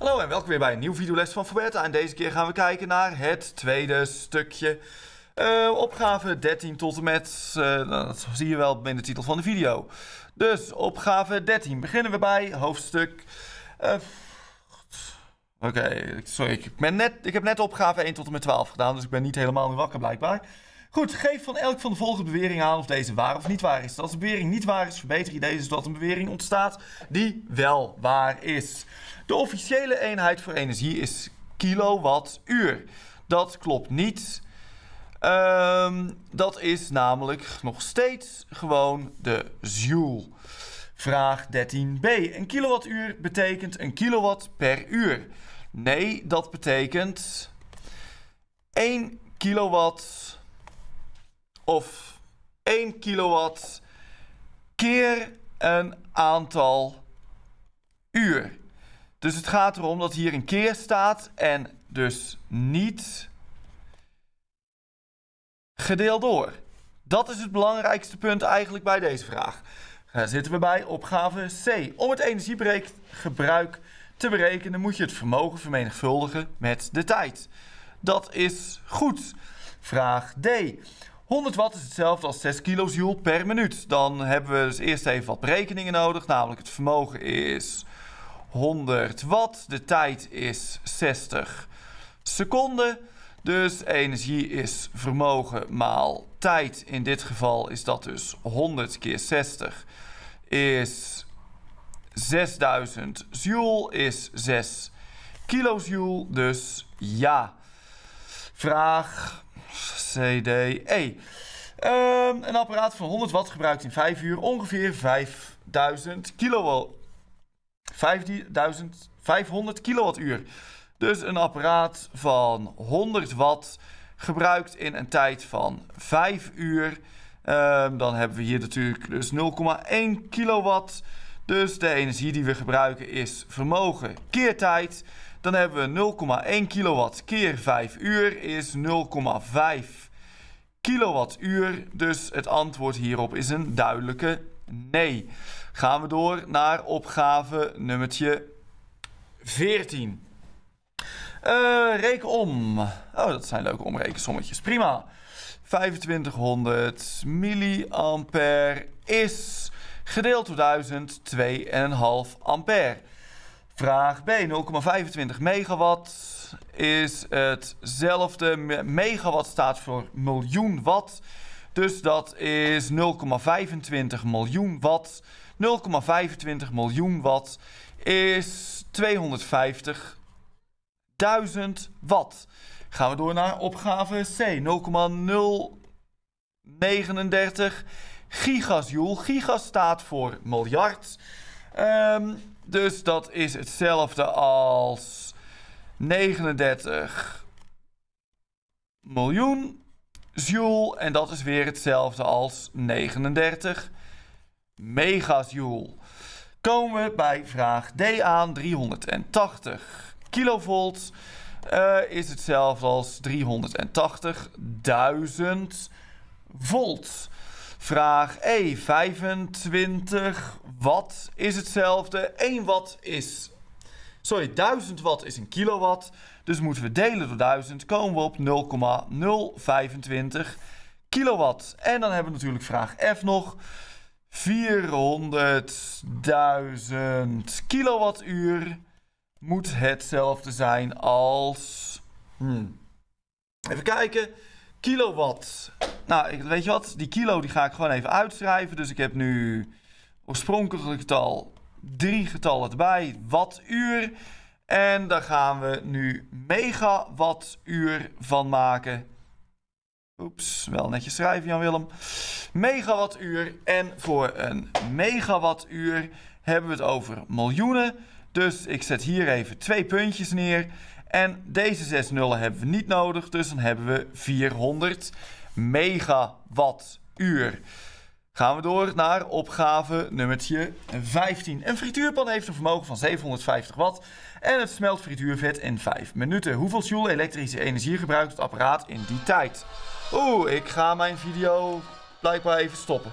Hallo en welkom weer bij een nieuwe videoles van Forberta. En deze keer gaan we kijken naar het tweede stukje. Eh, opgave 13 tot en met, eh, nou, dat zie je wel in de titel van de video. Dus opgave 13. Beginnen we bij hoofdstuk... Eh, Oké, sorry. Ik, ben net, ik heb net opgave 1 tot en met 12 gedaan, dus ik ben niet helemaal meer wakker blijkbaar. Goed, geef van elk van de volgende beweringen aan of deze waar of niet waar is. Als de bewering niet waar is, verbeter je deze zodat een bewering ontstaat die wel waar is. De officiële eenheid voor energie is kilowattuur. Dat klopt niet. Ehm, dat is namelijk nog steeds gewoon de joule. Vraag 13b. Een kilowattuur betekent een kilowatt per uur. Nee, dat betekent 1 kilowatt of 1 kilowatt keer een aantal uur. Dus het gaat erom dat hier een keer staat en dus niet gedeeld door. Dat is het belangrijkste punt eigenlijk bij deze vraag. Dan zitten we bij opgave C. Om het energiegebruik te berekenen moet je het vermogen vermenigvuldigen met de tijd. Dat is goed. Vraag D. 100 watt is hetzelfde als 6 kilojoule per minuut. Dan hebben we dus eerst even wat berekeningen nodig. Namelijk het vermogen is 100 watt. De tijd is 60 seconden. Dus energie is vermogen maal tijd. In dit geval is dat dus 100 keer 60 is 6000 joule is 6 kilojoule. Dus ja. Vraag CDE. Ehm, een apparaat van 100 watt gebruikt in 5 uur ongeveer 5000 kilowatt. 500 kilowattuur. Dus een apparaat van 100 watt gebruikt in een tijd van 5 uur. Ehm, dan hebben we hier natuurlijk dus 0,1 kilowatt. Dus de energie die we gebruiken is vermogen keer tijd. Dan hebben we 0,1 kilowatt keer 5 uur is 0,5 kilowattuur. Dus het antwoord hierop is een duidelijke nee. Gaan we door naar opgave nummertje 14. Eh, reken om. Oh, dat zijn leuke omrekensommetjes. Prima. 2500 milliampère is gedeeld door 1000 2,5 ampère. Vraag B, 0,25 megawatt is hetzelfde. Megawatt staat voor miljoen watt. Dus dat is 0,25 miljoen watt. 0,25 miljoen watt is 250.000 watt. Gaan we door naar opgave C. 0,039 Gigajoule, Gigas staat voor miljard. Ehm, dus dat is hetzelfde als 39 miljoen joule. En dat is weer hetzelfde als 39 megajoule. Komen we bij vraag D aan. 380 kilovolt eh, is hetzelfde als 380.000 volt. Vraag E. 25 wat is hetzelfde. 1 watt is... Sorry, 1000 watt is een kilowatt. Dus moeten we delen door 1000. Komen we op 0,025 kilowatt. En dan hebben we natuurlijk vraag F nog. 400.000 kilowattuur moet hetzelfde zijn als... Hmm. Even kijken kilowatt. Nou, weet je wat? Die kilo die ga ik gewoon even uitschrijven. Dus ik heb nu oorspronkelijk getal drie getallen erbij. Wattuur. En daar gaan we nu megawattuur van maken. Oeps, wel netjes schrijven Jan-Willem. Megawattuur. En voor een megawattuur hebben we het over miljoenen. Dus ik zet hier even twee puntjes neer. En deze zes nullen hebben we niet nodig, dus dan hebben we 400 megawattuur. Gaan we door naar opgave nummertje 15. Een frituurpan heeft een vermogen van 750 watt en het smelt frituurvet in 5 minuten. Hoeveel joule elektrische energie gebruikt het apparaat in die tijd? Oeh, ik ga mijn video blijkbaar even stoppen.